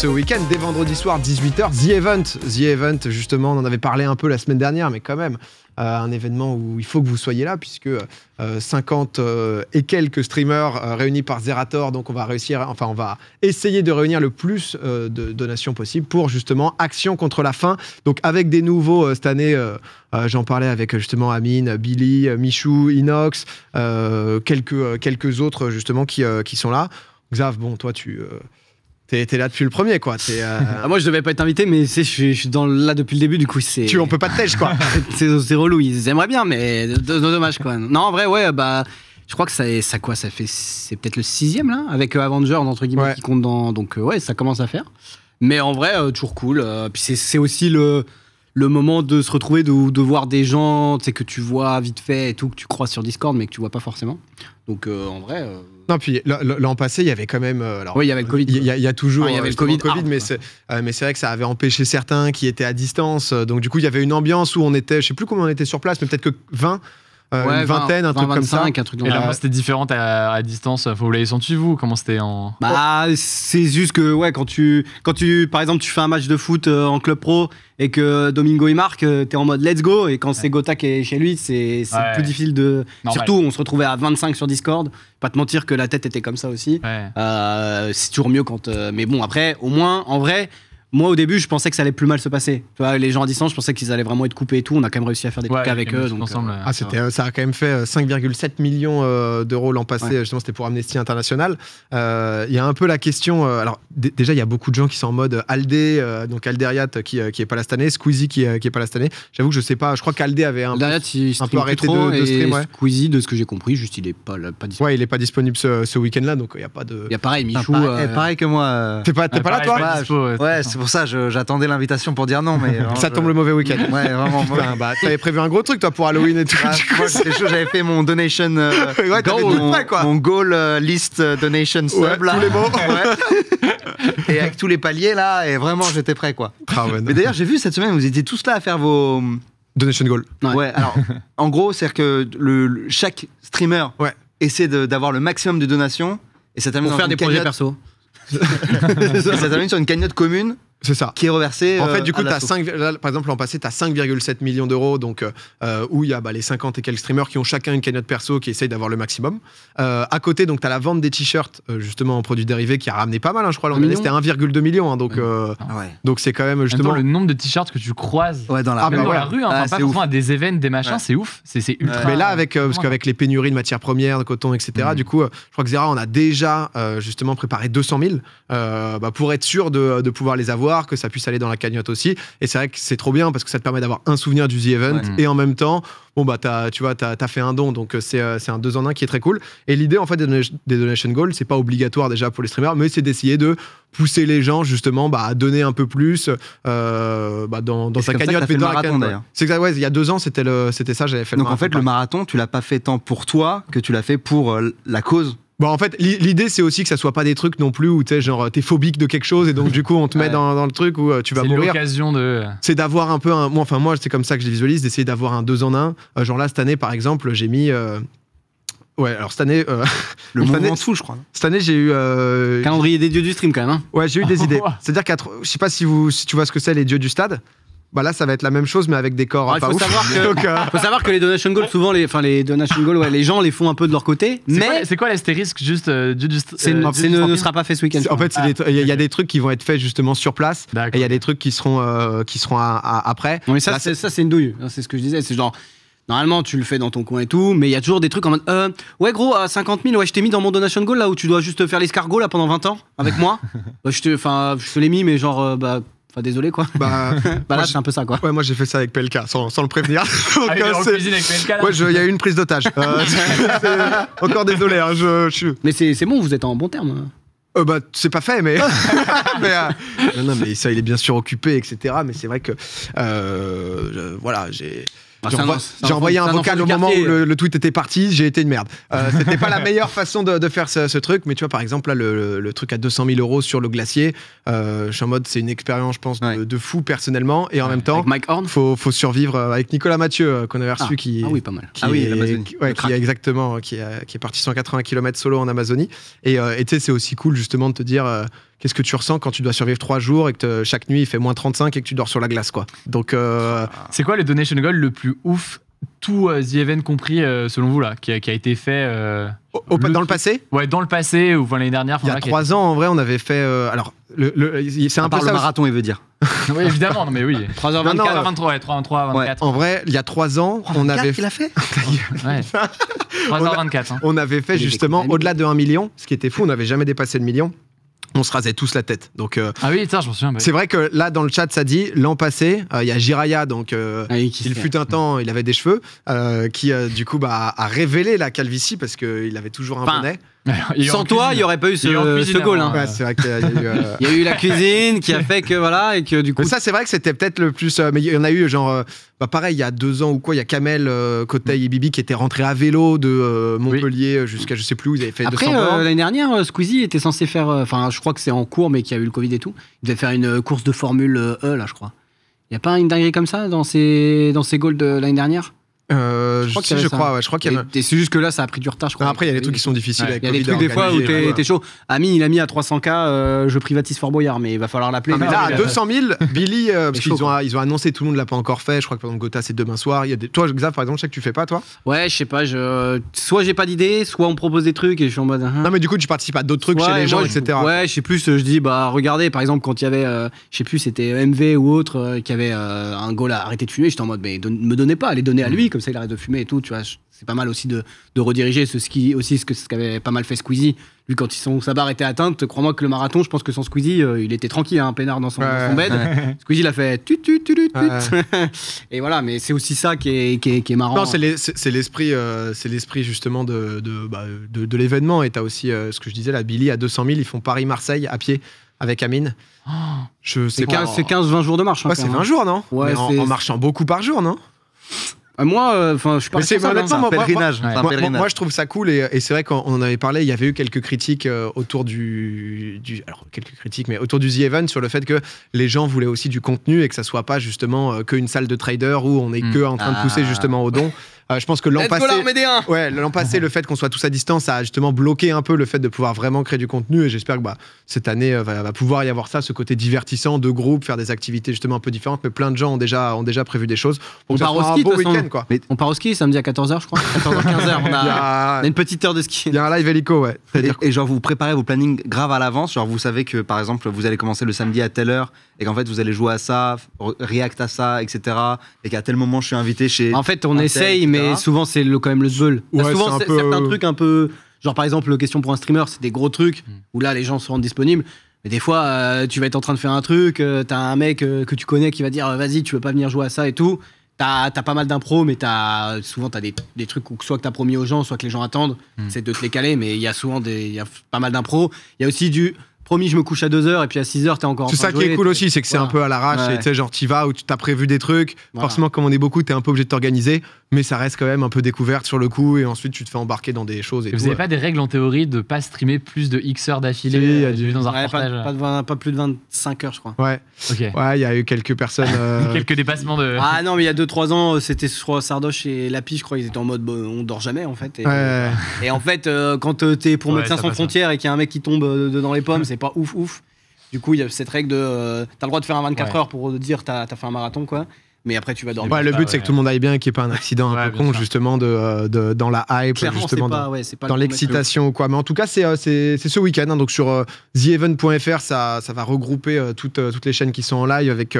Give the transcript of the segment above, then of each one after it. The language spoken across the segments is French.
ce week-end. Dès vendredi soir, 18h, The Event. The Event, justement, on en avait parlé un peu la semaine dernière, mais quand même, euh, un événement où il faut que vous soyez là, puisque 50 euh, euh, et quelques streamers réunis par Zerator, donc on va réussir, enfin on va essayer de réunir le plus de donations possible pour justement Action contre la faim. Donc avec des nouveaux cette année, j'en parlais avec justement Amine, Billy, Michou, Inox, quelques, quelques autres justement qui, qui sont là. Xav, bon, toi tu T'es là depuis le premier, quoi. Euh, ah, moi, je devais pas être invité, mais je suis dans là depuis le début, du coup, c'est. Tu, on peut pas te tèche, quoi. c'est relou. Ils aimeraient bien, mais dommage, quoi. Non, en vrai, ouais, bah. Je crois que ça, ça quoi, ça fait, c'est peut-être le sixième là, avec euh, Avengers entre guillemets qui compte dans, donc euh, ouais, ça commence à faire. Mais en vrai, toujours cool. puis c'est aussi le, le moment de se retrouver, de, de voir des gens, c'est que tu vois vite fait et tout, que tu crois sur Discord, mais que tu vois pas forcément. Donc en vrai puis l'an passé, il y avait quand même. Euh, alors, oui, il y avait le Covid. Il y, a, toujours. le Covid, ah, euh, mais c'est vrai que ça avait empêché certains qui étaient à distance. Euh, donc, du coup, il y avait une ambiance où on était, je sais plus combien on était sur place, mais peut-être que 20. Euh, une vingtaine, un, truc comme ça. Et là, moi, c'était différent à, distance. Faut vous l'avez senti, vous Comment c'était en. Bah, c'est juste que, ouais, quand tu, quand tu. Par exemple, tu fais un match de foot euh, en club pro et que Domingo il marque, euh, t'es en mode let's go. Et quand c'est Gota qui est chez lui, c'est plus difficile de. Surtout, on se retrouvait à 25 sur Discord. Pas te mentir que la tête était comme ça aussi. c'est toujours mieux quand. Mais bon, après, au moins, en vrai. Moi, au début, je pensais que ça allait plus mal se passer. les gens à distance, je pensais qu'ils allaient vraiment être coupés et tout. On a quand même réussi à faire des trucs avec eux. ensemble, euh, ah, c'était, euh, ça a quand même fait 5,7 euh, millions d'euros l'an passé. Justement, c'était pour Amnesty International. Il y a un peu la question. alors, déjà, il y a beaucoup de gens qui sont en mode Aldé, donc Alderiat qui, qui est pas là cette année, Squeezie qui, qui est pas là cette année. J'avoue que je sais pas. Je crois qu'Aldé avait un, peu, un peu, arrêté de, de stream. Squeezie, de ce que j'ai compris, juste il est pas, pas disponible. Ouais, il est pas disponible ce, ce week-end-là, donc il y a pas de. Il y a pareil, Michou. Ah, eh, pareil, que moi. T'es pas, t'es pas là, toi Ouais, pour ça, j'attendais l'invitation pour dire non. Mais ça tombe le mauvais week-end. Ouais, vraiment. Bah, t'avais prévu un gros truc, toi, pour Halloween et tout. Ah, j'avais fait mon donation. Euh, mon, quoi. mon, goal euh, list euh, donation sub, Tous les mots. Ouais. et avec tous les paliers, là, et vraiment, j'étais prêt, quoi. Ah, mais d'ailleurs, j'ai vu cette semaine, vous étiez tous là à faire vos. Hum, donation goal. Ouais, alors, en gros, c'est-à-dire que le, chaque streamer essaie d'avoir le maximum de donations. Et ça termine pour faire des projets perso. ça termine sur une cagnotte commune c'est ça. Qui est reversé. En fait, euh, du coup, as 5, par exemple, l'an passé, tu as 5,7 millions d'euros, donc euh, euh, où il y a bah, les 50 et quelques streamers qui ont chacun une cagnotte perso qui essayent d'avoir le maximum. à côté, donc, tu as la vente des t-shirts, justement, en produits dérivés, qui a ramené pas mal, hein, je crois. L'an dernier, c'était 1,2 million. Hein, donc, ah ah donc c'est quand même justement. le nombre de t-shirts que tu croises dans la, même ah, dans bah la rue, hein, pas à des événements, des machins, c'est ouf. C'est ultra. Mais là, avec, parce qu'avec les pénuries de matières premières, de coton, etc., mm. du coup, je crois que Zera, on a déjà justement préparé 200 000 bah, pour être sûr de pouvoir les avoir que ça puisse aller dans la cagnotte aussi. Et c'est vrai que c'est trop bien parce que ça te permet d'avoir un souvenir du The Event et en même temps, bon, bah, tu vois, tu as, fait un don. Donc, euh, euh, c'est un deux en un qui est très cool. Et l'idée, en fait, des, donation goals, c'est pas obligatoire déjà pour les streamers, mais c'est d'essayer de pousser les gens justement bah, à donner un peu plus dans, sa cagnotte. C'est ouais, il y a deux ans, c'était ça, j'avais fait le marathon. Donc en fait, le marathon, tu l'as pas fait tant pour toi que tu l'as fait pour euh, la cause Bon, en fait, l'idée, c'est aussi que ça soit pas des trucs non plus où tu genre, t'es phobique de quelque chose et donc, du coup, on te met dans, dans, le truc où euh, tu vas mourir. C'est l'occasion de. C'est d'avoir un peu un. Moi, enfin, moi, c'est comme ça que je les visualise, d'essayer d'avoir un deux en un. Euh, genre là, cette année, par exemple, j'ai mis. Euh, ouais, alors cette année. le monde fou, je crois. Cette année, j'ai eu. Calendrier des dieux du stream, quand même. Hein. ouais, j'ai eu des idées. C'est-à-dire que. Je sais pas si, vous, si tu vois ce que c'est, les dieux du stade bah là ça va être la même chose mais avec des corps ah, hein, il faut, savoir que, euh, faut savoir que les donation goals souvent les enfin les donation goals ouais, les gens les font un peu de leur côté mais c'est quoi l'astérisque juste du, ne, sera pas fait ce week-end en fait il y, a des trucs qui vont être faits justement sur place et il y a des trucs qui seront euh, qui seront après ça c'est ça c'est une douille c'est ce que je disais c'est genre Normalement, tu le fais dans ton coin et tout, mais il y a toujours des trucs en mode euh, Ouais, gros, à 50 000, ouais, je t'ai mis dans mon donation goal là où tu dois juste faire l'escargot là pendant 20 ans avec moi. Bah, je, te, je te l'ai mis, mais genre, bah, Enfin, désolé quoi. Bah, bah là, c'est un peu ça quoi. Ouais, moi j'ai fait ça avec PLK, sans, sans le prévenir. Ah, euh, avec il y a eu une prise d'otage. Euh, encore désolé, hein, je, suis... Mais c'est bon, vous êtes en bon terme. Euh, bah, c'est pas fait, mais. non, non, mais ça, il est bien sûr occupé, etc. Mais c'est vrai que. voilà, j'ai. Bah, j'ai envoyé, un, vocal au moment où le, tweet était parti, j'ai été une merde. Euh, C'était pas la meilleure façon de, faire ce, truc, mais tu vois, par exemple, là, le, truc à 200 000 euros sur le glacier, euh, je suis en mode, c'est une expérience, je pense, de, fou personnellement, et en même temps, il Faut, survivre euh, avec Nicolas Mathieu, euh, qu'on avait ah. reçu, qui. Ah oui, pas mal. Ah est, est exactement, qui est, parti 180 km solo en Amazonie. Et tu sais, c'est aussi cool, justement, de te dire qu'est-ce que tu ressens quand tu dois survivre trois jours et que chaque nuit il fait moins 35 et que tu dors sur la glace quoi. Donc euh... Ah. c'est quoi le donation goal le plus ouf tout euh, The Event compris euh, selon vous là qui a, qui a été fait euh, dans le passé ouais dans le passé ou l'année dernière il y a 3 trois ans en vrai on avait fait euh, alors le, c'est un peu le marathon il veut dire oui évidemment non, mais oui 3h24 23 3 h 24 en vrai il y a trois ans on avait qui fait 3h24 on, hein. on avait fait justement au-delà de 1 million ce qui était fou on n'avait jamais dépassé le million on se rasait tous la tête. Donc, euh, ah oui, ça, je m'en souviens. Bah c'est vrai que là, dans le chat, ça dit l'an passé, euh, il y a Jiraya, donc euh, ah il fut un temps, il avait des cheveux, qui du coup bah, a révélé la calvitie parce qu'il avait toujours un bonnet. Sans toi, il n'y aurait pas eu ce, ce goal. Hein. vrai il y a eu la cuisine qui a fait que voilà et que du coup. ça, c'est vrai que c'était peut-être le plus. mais il y en a eu genre bah pareil, il y a deux ans ou quoi, il y a Kamel, euh, Kotei mm. et Bibi qui étaient rentrés à vélo de euh, Montpellier euh, jusqu'à je sais plus où, ils avaient fait 200 l'année dernière, Squeezie était censé faire, enfin je crois que c'est en cours, mais qu'il y a eu le Covid et tout, il devait faire une course de Formule E là, je crois. Il n'y a pas une dinguerie comme ça dans ces dans ses goals de l'année dernière euh, je, crois je crois, c'est juste que là, ça a pris du retard, je crois. après, il y a des trucs qui sont difficiles. il y a des trucs hein, des fois euh, où t'es chaud. Ami il a mis à 300K, euh, je privatise Fort Boyard, mais il va falloir l'appeler. Ah, mais là, à 200 000, Billy, parce qu'ils ont, ils ont annoncé, tout le monde l'a pas encore fait. Je crois que pendant Gotha, c'est demain soir. Il y a des... Toi, Xav, par exemple, je sais que tu fais pas, toi Ouais, je sais pas. Je... Soit j'ai pas d'idée, soit on propose des trucs et je suis en mode. Hein. Non, mais du coup, tu participes à d'autres trucs chez les gens, etc. Ouais, je sais plus, je dis, bah, regardez, par exemple, quand il y avait, je sais plus, c'était MV ou autre, qui avait un goal à arrêter de fumer, j'étais en mode, mais me donnez pas, allez donner à lui, mm. Comme ça, il arrête de fumer et tout, tu vois. C'est pas mal aussi de, rediriger ce ski aussi, ce que ce qu'avait pas mal fait Squeezie. Lui, quand ils sont, sa barre était atteinte, crois-moi que le marathon, je pense que sans Squeezie, euh, il était tranquille, un hein, pénard dans son, bed. Squeezie, l'a fait et voilà, mais c'est aussi ça qui est, qui est, marrant. Non, hein. c'est l'esprit, euh, c'est l'esprit justement de, de, bah, de, l'événement. Et as aussi euh, ce que je disais, la Billy à 200 000, ils font Paris-Marseille à pied avec Amine. Oh. c'est 15-20 jours de marche. Hein, c'est 20 jours, non en, marchant beaucoup par jour, non euh, moi, euh, enfin, je pense pas. C'est un pèlerinage. Moi, je trouve ça cool et, c'est vrai qu'on en avait parlé. Il y avait eu quelques critiques euh, autour du, du, alors quelques critiques, mais autour du The Event sur le fait que les gens voulaient aussi du contenu et que ça soit pas justement qu'une salle de trader où on est hmm. que en train de pousser ah. justement au don. Euh, je pense que l'an passé, ouais, l'an passé, le fait qu'on soit tous à distance, ça a justement bloqué un peu le fait de pouvoir vraiment créer du contenu. Et j'espère que bah, cette année euh, va, va, pouvoir y avoir ça, ce côté divertissant de groupe, faire des activités justement un peu différentes. Mais plein de gens ont déjà, ont déjà prévu des choses. On part au ski, un beau week-end, quoi. Mais on part au ski samedi à 14h, je crois. 14h, 15h. On a, une petite heure de ski. Il y a un live hélico, ouais. Et, et, genre, vous préparez vos plannings grave à l'avance. Genre, vous savez que par exemple, vous allez commencer le samedi à telle heure et qu'en fait, vous allez jouer à ça, react à ça, etc. Et qu'à tel moment, je suis invité chez. En fait, on essaye, mais souvent, c'est le, quand même le bull. Ouais, souvent, certains euh, trucs un peu. Genre, par exemple, question pour un streamer, c'est des gros trucs hmm. où là, les gens se rendent disponibles. Mais des fois, euh, tu vas être en train de faire un truc, tu euh, t'as un mec que tu connais qui va dire vas-y, tu veux pas venir jouer à ça et tout. T'as as pas mal d'impro, mais as, souvent, t'as des, des trucs où soit que t'as promis aux gens, soit que les gens attendent. Hmm. C'est de te les caler, mais il y a souvent des, pas mal d'impro. Il y a aussi du promis, je me couche à 2h et puis à 6h, t'es encore en train de C'est ça qui est cool aussi, c'est que c'est un peu à l'arrache, ouais. tu sais, genre, t'y vas ou tu t'as prévu des trucs. Forcément, comme on est beaucoup, t'es un peu obligé de t'organiser mais ça reste quand même un peu découverte sur le coup, et ensuite tu te fais embarquer dans des choses. Et, vous n'avez pas des règles en théorie de pas streamer plus de X heures d'affilée euh, dans un reportage euh. pas, plus de 25 heures, je crois. Ouais. Ouais, il y a eu quelques personnes. Euh, quelques dépassements de. Ah non, mais il y a 2-3 ans, c'était Sardoche et Lapi, je crois, ils étaient en mode on dort jamais en fait. Et, et en fait, quand t'es pour Médecins sans frontières et qu'il y a un mec qui tombe dans les pommes, c'est pas ouf ouf. Du coup, il y a cette règle de. tu t'as le droit de faire un 24 heures pour dire t'as as fait un marathon, quoi mais après tu vas dormir. le ah but c'est que tout le monde aille bien et qu'il n'y ait pas un accident un peu con, justement, de, euh, de, dans la hype, justement, dans, l'excitation ou quoi. Mais en tout cas, c'est euh, ce week-end. Hein, donc sur euh, TheEvent.fr, ça, ça va regrouper toutes, toutes les chaînes qui sont en live avec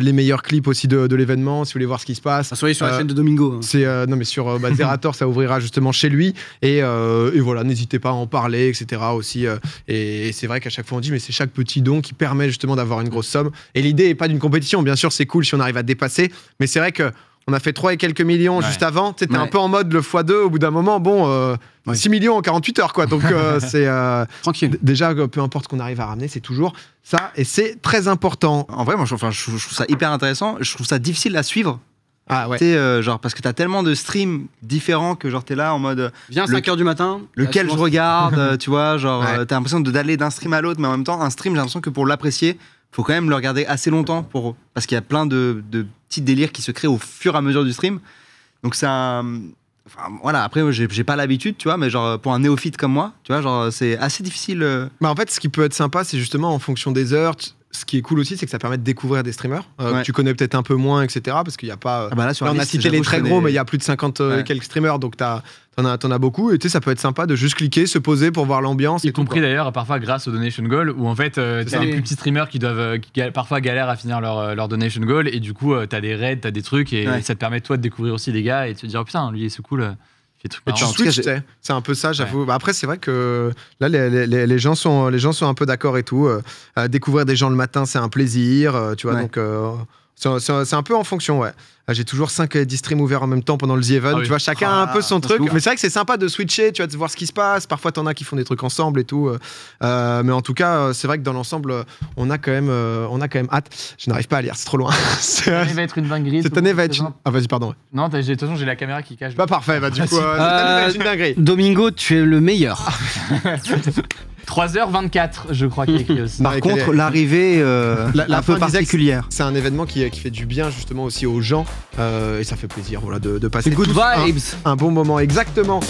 les meilleurs clips aussi de, de l'événement, si vous voulez voir ce qui se passe. Ah, soyez sur la chaîne de Domingo. Hein. C'est non, mais sur bah, Zerator, ça ouvrira justement chez lui. Et, et voilà, n'hésitez pas à en parler, etc. aussi. et, et c'est vrai qu'à chaque fois on dit, mais c'est chaque petit don qui permet justement d'avoir une grosse somme. Et l'idée n'est pas d'une compétition. Bien sûr, c'est cool si on arrive à dépasser mais c'est vrai que on a fait 3 et quelques millions juste avant. Tu étais un peu en mode le x2 au bout d'un moment. Bon, 6 euh, millions en 48 heures, quoi. Donc, euh, c'est. Euh, Tranquille. Déjà, peu importe qu'on arrive à ramener, c'est toujours ça. Et c'est très important. En vrai, moi, je, trouve ça hyper intéressant. Je trouve ça difficile à suivre. Ah ouais. genre, parce que t'as tellement de streams différents que, genre, t'es là en mode. Viens à 5h du matin. Lequel ah, je regarde, tu vois. Genre, t'as l'impression d'aller d'un stream à l'autre, mais en même temps, un stream, j'ai l'impression que pour l'apprécier, faut quand même le regarder assez longtemps pour parce qu'il y a plein de, de, petits délires qui se créent au fur et à mesure du stream. Donc ça, voilà. Après, j'ai pas l'habitude, tu vois, mais genre pour un néophyte comme moi, tu vois, genre c'est assez difficile. mais euh. bah, en fait, ce qui peut être sympa, c'est justement en fonction des heures ce qui est cool aussi, c'est que ça permet de découvrir des streamers euh, que tu connais peut-être un peu moins, etc. Parce qu'il n'y a pas. Ah bah là, on a cité les très gros, mais il y a plus de 50 euh, quelques streamers, donc t'en as, as, beaucoup. Et tu sais, ça peut être sympa de juste cliquer, se poser pour voir l'ambiance. Y compris d'ailleurs, parfois grâce au donation goal, où en fait, euh, tu les plus petits streamers qui doivent parfois galère à finir leur, donation goal, et du coup, tu as des raids, tu as des trucs, et ça te permet toi de découvrir aussi des gars et de se dire, oh, putain, lui, c'est cool tu c'est un peu ça, j'avoue. Bah, après, c'est vrai que là, les, gens sont, les gens sont un peu d'accord et tout. Euh, découvrir des gens le matin, c'est un plaisir, euh, tu vois. Donc, euh, c'est un peu en fonction, ouais. Ah, j'ai toujours 5 10 euh, streams ouverts en même temps pendant le The Event. Ah tu vois, chacun a un peu son ah, truc. Mais c'est vrai que c'est sympa de switcher, tu vois, de voir ce qui se passe. Parfois, t'en as qui font des trucs ensemble et tout. Euh, euh, mais en tout cas, c'est vrai que dans l'ensemble, on a quand même, on a quand même hâte. Je n'arrive pas à lire, c'est trop loin. Cette année va être une dinguerie. Cette année va être. Ah vas-y, pardon. Non, de toute façon, j'ai la caméra qui cache. Bah parfait, bah du coup, une dinguerie. Domingo, tu es le meilleur. 3h24, je crois qu'il écrit bah, Par contre, l'arrivée la, un peu particulière. C'est un événement qui, qui, fait du bien justement aussi aux gens euh, et ça fait plaisir voilà, de, de passer good vibes. un bon moment exactement.